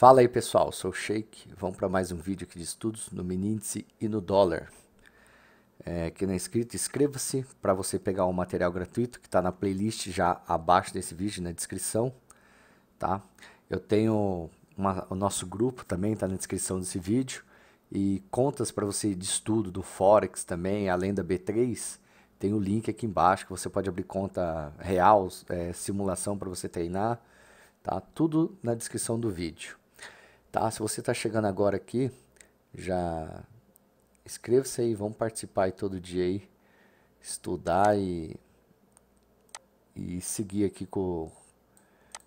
Fala aí pessoal, sou o Sheik. Vamos para mais um vídeo aqui de estudos no Miníndice e no dólar. É, quem não é inscrito, inscreva-se para você pegar o um material gratuito que está na playlist já abaixo desse vídeo, na descrição. Tá? Eu tenho uma, o nosso grupo também, está na descrição desse vídeo. E contas para você de estudo do Forex também, além da B3, tem o um link aqui embaixo que você pode abrir conta real, é, simulação para você treinar. Tá? Tudo na descrição do vídeo. Tá? Se você está chegando agora aqui, já inscreva-se aí, vamos participar aí todo dia aí, estudar e, e seguir aqui com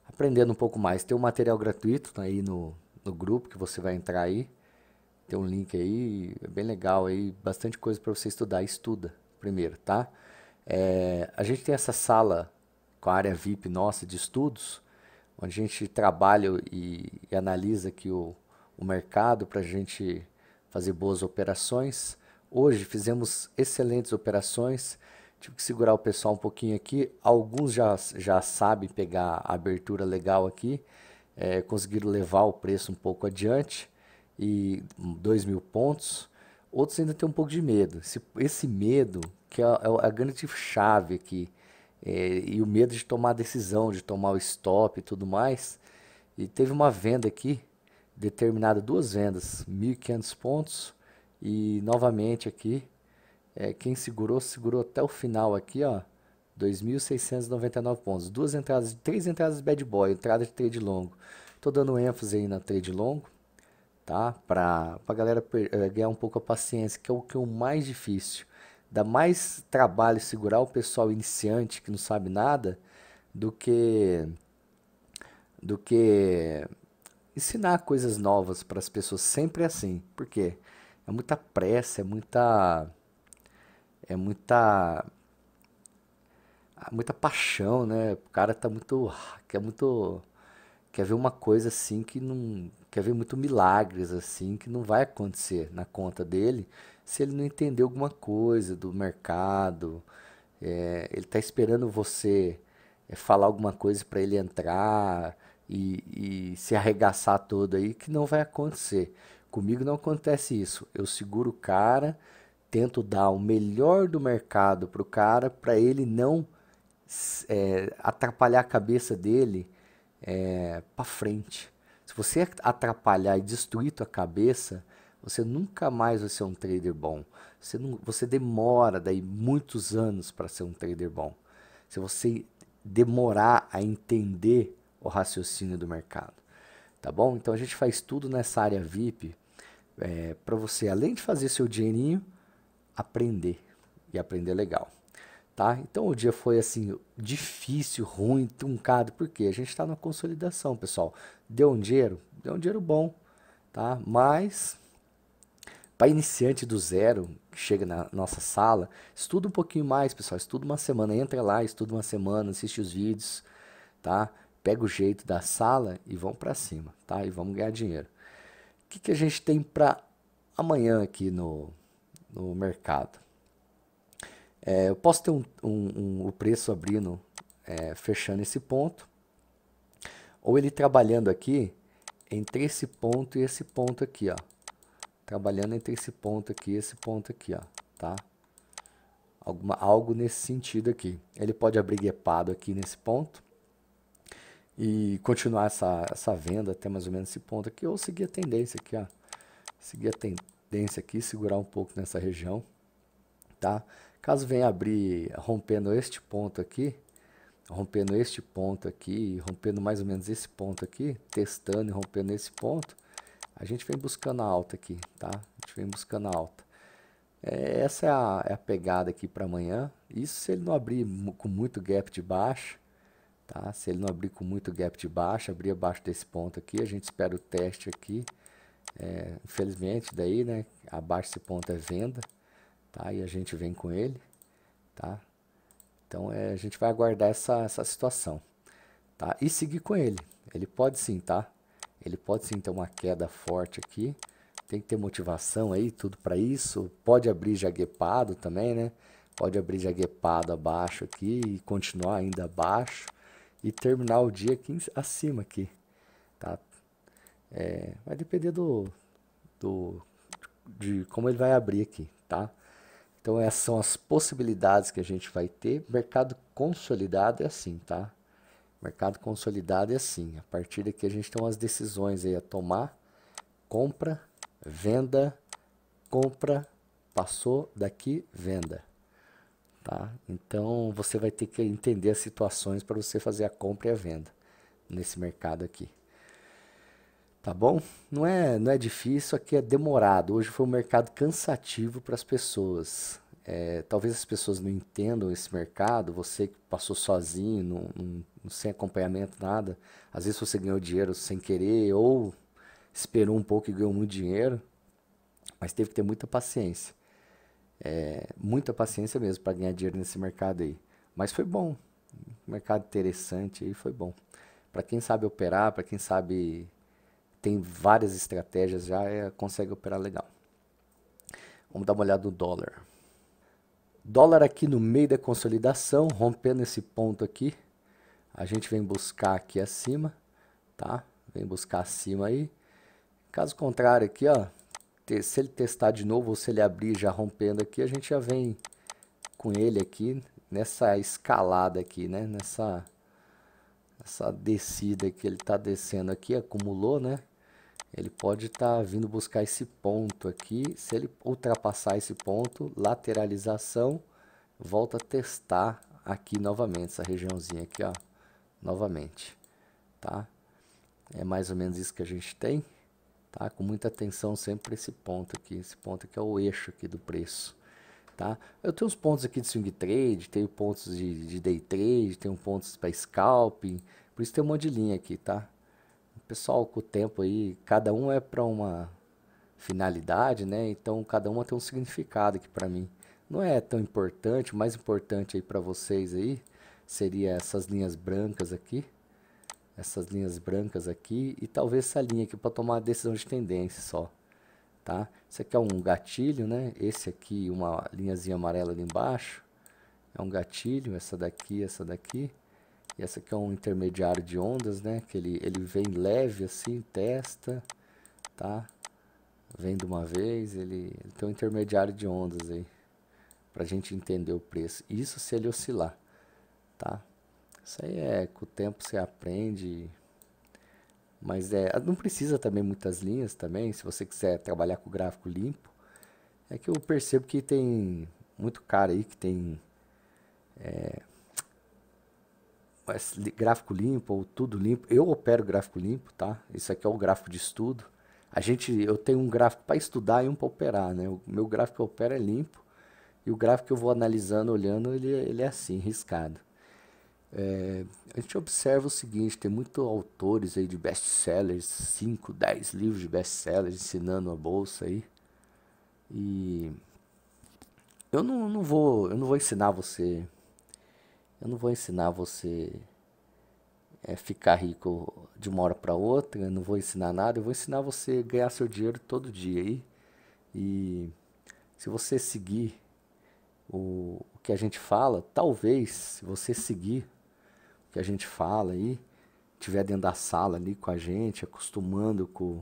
aprendendo um pouco mais. Tem um material gratuito aí no, no grupo que você vai entrar aí. Tem um link aí, é bem legal aí, bastante coisa para você estudar. Estuda primeiro, tá? É, a gente tem essa sala com a área VIP nossa de estudos, onde a gente trabalha e, e analisa aqui o, o mercado para a gente fazer boas operações. Hoje fizemos excelentes operações. Tive que segurar o pessoal um pouquinho aqui. Alguns já, já sabem pegar a abertura legal aqui. É, conseguiram levar o preço um pouco adiante. E 2 mil pontos. Outros ainda têm um pouco de medo. Esse, esse medo que é é, é a grande chave aqui e, é, e o medo de tomar a decisão, de tomar o stop e tudo mais. E teve uma venda aqui, determinada duas vendas, 1.500 pontos e novamente aqui, é, quem segurou, segurou até o final aqui, ó, 2.699 pontos. Duas entradas, três entradas de bad boy, entrada de trade longo. Tô dando ênfase aí na trade longo, tá? Para a galera é, ganhar um pouco a paciência, que é o que é o mais difícil dá mais trabalho segurar o pessoal iniciante que não sabe nada do que do que ensinar coisas novas para as pessoas sempre é assim. porque É muita pressa, é muita é muita muita paixão, né? O cara tá muito quer muito quer ver uma coisa assim que não quer ver muito milagres assim que não vai acontecer na conta dele se ele não entender alguma coisa do mercado, é, ele está esperando você é, falar alguma coisa para ele entrar e, e se arregaçar todo aí, que não vai acontecer. Comigo não acontece isso. Eu seguro o cara, tento dar o melhor do mercado para o cara, para ele não é, atrapalhar a cabeça dele é, para frente. Se você atrapalhar e destruir tua cabeça, você nunca mais vai ser um trader bom. Você, não, você demora daí muitos anos para ser um trader bom. Se você demorar a entender o raciocínio do mercado, tá bom? Então a gente faz tudo nessa área VIP é, eh, para você, além de fazer seu dinheirinho, aprender e aprender legal. Tá? Então o dia foi assim difícil, ruim, truncado, porque a gente está na consolidação, pessoal. Deu um dinheiro, deu um dinheiro bom, tá? Mas para iniciante do zero, que chega na nossa sala, estuda um pouquinho mais, pessoal. Estuda uma semana, entra lá, estuda uma semana, assiste os vídeos, tá? Pega o jeito da sala e vamos para cima, tá? E vamos ganhar dinheiro. O que, que a gente tem para amanhã aqui no, no mercado? É, eu posso ter um, um, um o preço abrindo, é, fechando esse ponto, ou ele trabalhando aqui entre esse ponto e esse ponto aqui, ó trabalhando entre esse ponto aqui e esse ponto aqui, ó, tá? Alguma, algo nesse sentido aqui. Ele pode abrir guepado aqui nesse ponto e continuar essa, essa venda até mais ou menos esse ponto aqui, ou seguir a tendência aqui, ó. Seguir a tendência aqui, segurar um pouco nessa região, tá? Caso venha abrir rompendo este ponto aqui, rompendo este ponto aqui, rompendo mais ou menos esse ponto aqui, testando e rompendo esse ponto, a gente vem buscando a alta aqui, tá? A gente vem buscando a alta. É, essa é a, é a, pegada aqui para amanhã. Isso se ele não abrir com muito gap de baixo, tá? Se ele não abrir com muito gap de baixo, abrir abaixo desse ponto aqui, a gente espera o teste aqui. É, infelizmente, daí, né? Abaixo desse ponto é venda, tá? E a gente vem com ele, tá? Então, é, a gente vai aguardar essa, essa situação, tá? E seguir com ele. Ele pode sim, tá? Ele pode sim ter uma queda forte aqui. Tem que ter motivação aí, tudo para isso. Pode abrir jaguepado também, né? Pode abrir jaguepado abaixo aqui e continuar ainda abaixo e terminar o dia aqui acima aqui, tá? É, vai depender do, do de como ele vai abrir aqui, tá? Então essas são as possibilidades que a gente vai ter. Mercado consolidado é assim, tá? Mercado consolidado é assim. A partir daqui a gente tem umas decisões aí a tomar. Compra, venda, compra, passou daqui, venda. Tá? Então você vai ter que entender as situações para você fazer a compra e a venda nesse mercado aqui. Tá bom? Não é, não é difícil, aqui é demorado. Hoje foi um mercado cansativo para as pessoas é, talvez as pessoas não entendam esse mercado, você que passou sozinho, não, não, sem acompanhamento, nada, às vezes você ganhou dinheiro sem querer ou esperou um pouco e ganhou muito dinheiro, mas teve que ter muita paciência. É, muita paciência mesmo para ganhar dinheiro nesse mercado aí. Mas foi bom, mercado interessante aí, foi bom. Para quem sabe operar, para quem sabe tem várias estratégias já, é, consegue operar legal. Vamos dar uma olhada no dólar. Dólar aqui no meio da consolidação, rompendo esse ponto aqui. A gente vem buscar aqui acima, tá? Vem buscar acima aí. Caso contrário aqui, ó, se ele testar de novo ou se ele abrir já rompendo aqui, a gente já vem com ele aqui nessa escalada aqui, né? Nessa essa descida que ele tá descendo aqui, acumulou, né? ele pode estar tá vindo buscar esse ponto aqui. Se ele ultrapassar esse ponto, lateralização, volta a testar aqui novamente, essa regiãozinha aqui, ó, novamente, tá? É mais ou menos isso que a gente tem, tá? Com muita atenção sempre para esse ponto aqui, esse ponto aqui é o eixo aqui do preço, tá? Eu tenho os pontos aqui de swing trade, tenho pontos de, de day trade, tenho pontos para scalping, por isso tem um monte de linha aqui, tá? pessoal com o tempo aí, cada um é para uma finalidade, né? Então cada uma tem um significado que para mim não é tão importante, o mais importante aí para vocês aí seria essas linhas brancas aqui, essas linhas brancas aqui e talvez essa linha aqui para tomar a decisão de tendência só, tá? Isso aqui é um gatilho, né? Esse aqui uma linhazinha amarela ali embaixo é um gatilho, essa daqui, essa daqui essa aqui é um intermediário de ondas, né? Que ele, ele vem leve assim, testa, tá? Vem de uma vez, ele, ele tem um intermediário de ondas aí. Pra gente entender o preço. Isso se ele oscilar, tá? Isso aí é, com o tempo você aprende. Mas é, não precisa também muitas linhas também, se você quiser trabalhar com gráfico limpo. É que eu percebo que tem muito cara aí que tem... É, gráfico limpo ou tudo limpo. Eu opero gráfico limpo, tá? Isso aqui é o gráfico de estudo. A gente, eu tenho um gráfico para estudar e um para operar, né? O meu gráfico que eu opero é limpo e o gráfico que eu vou analisando, olhando, ele, ele é assim, riscado. É, a gente observa o seguinte, tem muitos autores aí de best-sellers, 5, 10 livros de best-sellers ensinando a bolsa aí. E eu não, não vou, eu não vou ensinar você eu não vou ensinar você é, ficar rico de uma hora para outra, eu não vou ensinar nada, eu vou ensinar você a ganhar seu dinheiro todo dia aí. E se você seguir o, o que a gente fala, talvez se você seguir o que a gente fala aí, tiver dentro da sala ali com a gente, acostumando com,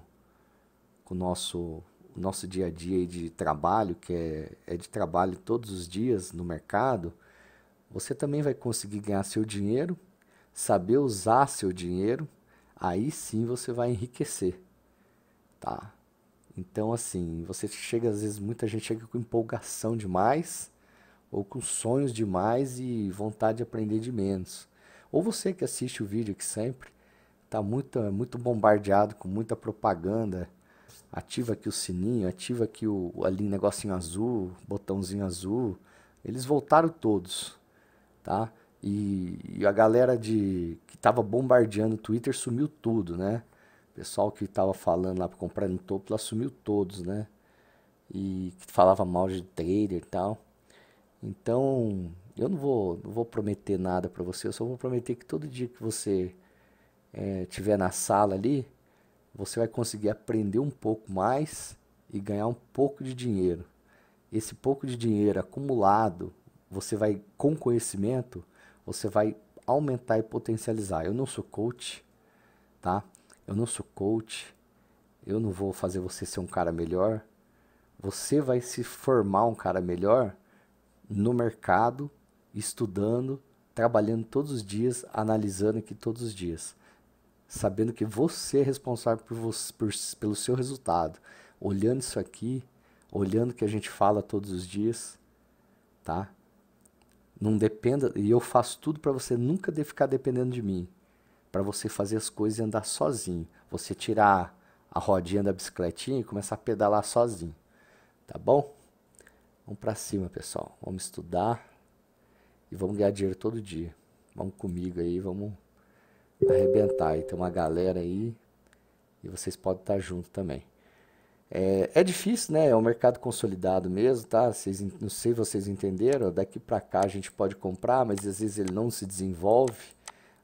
com o nosso nosso dia a dia de trabalho, que é, é de trabalho todos os dias no mercado, você também vai conseguir ganhar seu dinheiro saber usar seu dinheiro, aí sim você vai enriquecer, tá? Então, assim, você chega, às vezes, muita gente chega com empolgação demais, ou com sonhos demais e vontade de aprender de menos. Ou você que assiste o vídeo aqui sempre, está muito, é muito bombardeado com muita propaganda, ativa aqui o sininho, ativa aqui o, ali negocinho azul, botãozinho azul, eles voltaram todos, tá? E, a galera de que estava bombardeando o Twitter sumiu tudo, né? O pessoal que estava falando lá para comprar no topo lá sumiu todos, né? E que falava mal de trader e tal. Então, eu não vou, não vou prometer nada para você, eu só vou prometer que todo dia que você é, tiver na sala ali, você vai conseguir aprender um pouco mais e ganhar um pouco de dinheiro. Esse pouco de dinheiro acumulado, você vai com conhecimento, você vai aumentar e potencializar. Eu não sou coach, tá? Eu não sou coach. Eu não vou fazer você ser um cara melhor. Você vai se formar um cara melhor no mercado, estudando, trabalhando todos os dias, analisando aqui todos os dias, sabendo que você é responsável por você, por, pelo seu resultado, olhando isso aqui, olhando o que a gente fala todos os dias, tá? Não dependa, e eu faço tudo para você nunca de ficar dependendo de mim. Para você fazer as coisas e andar sozinho. Você tirar a rodinha da bicicletinha e começar a pedalar sozinho. Tá bom? Vamos para cima, pessoal. Vamos estudar e vamos ganhar dinheiro todo dia. Vamos comigo aí, vamos arrebentar. E tem uma galera aí e vocês podem estar tá junto também. É, é, difícil, né? É um mercado consolidado mesmo, tá? Vocês, não sei se vocês entenderam. Daqui para cá a gente pode comprar, mas às vezes ele não se desenvolve.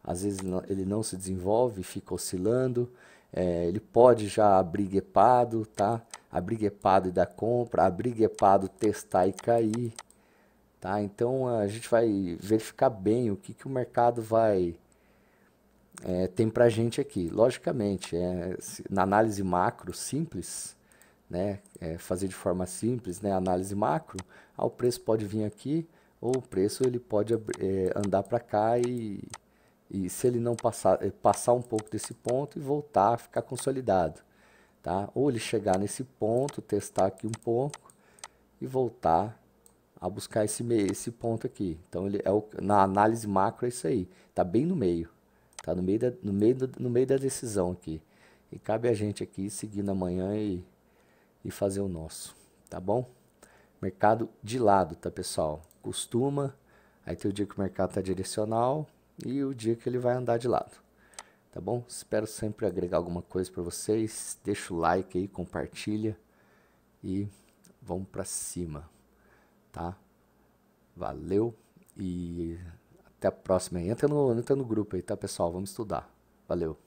Às vezes ele não se desenvolve, fica oscilando. É, ele pode já abrir guepado, tá? Abrir guepado e dar compra, abrir guepado, testar e cair, tá? Então a gente vai verificar bem o que, que o mercado vai... É, tem para gente aqui. Logicamente, é, na análise macro simples, né, é, fazer de forma simples, né, análise macro, ah, o preço pode vir aqui ou o preço ele pode é, andar para cá e, e se ele não passar, é, passar um pouco desse ponto e voltar, ficar consolidado, tá? Ou ele chegar nesse ponto, testar aqui um pouco e voltar a buscar esse esse ponto aqui. Então ele é o, na análise macro é isso aí, tá bem no meio, tá no meio da, no meio no meio da decisão aqui. E cabe a gente aqui seguir na manhã e e fazer o nosso, tá bom? Mercado de lado, tá pessoal? Costuma, aí tem o dia que o mercado tá direcional e o dia que ele vai andar de lado, tá bom? Espero sempre agregar alguma coisa para vocês, deixa o like aí, compartilha e vamos para cima, tá? Valeu e até a próxima. Entra no, entra no grupo aí, tá, pessoal? Vamos estudar. Valeu.